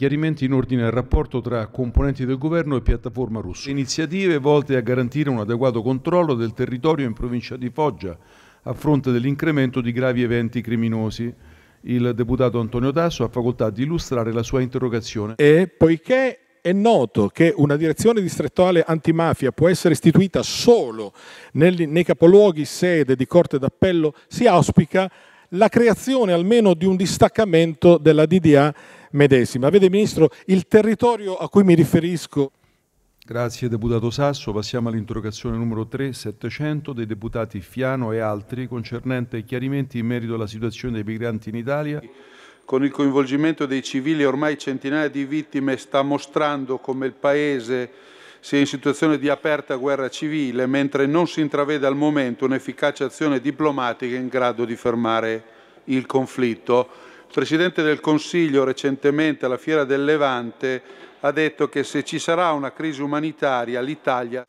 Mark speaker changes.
Speaker 1: chiarimenti in ordine al rapporto tra componenti del governo e piattaforma russa. Iniziative volte a garantire un adeguato controllo del territorio in provincia di Foggia a fronte dell'incremento di gravi eventi criminosi. Il
Speaker 2: deputato Antonio Tasso ha facoltà di illustrare la sua interrogazione. E poiché è noto che una direzione distrettuale antimafia può essere istituita solo nei capoluoghi sede di Corte d'Appello, si auspica la creazione almeno di un distaccamento della DDA medesima. Vede Ministro, il territorio a cui mi riferisco...
Speaker 1: Grazie Deputato Sasso. Passiamo all'interrogazione numero 3700 dei deputati Fiano e altri concernente chiarimenti in merito alla situazione dei migranti in Italia.
Speaker 3: Con il coinvolgimento dei civili ormai centinaia di vittime sta mostrando come il Paese sia in situazione di aperta guerra civile, mentre non si intravede al momento un'efficace azione diplomatica in grado di fermare il conflitto. Il Presidente del Consiglio recentemente alla Fiera del Levante ha detto che se ci sarà una crisi umanitaria l'Italia...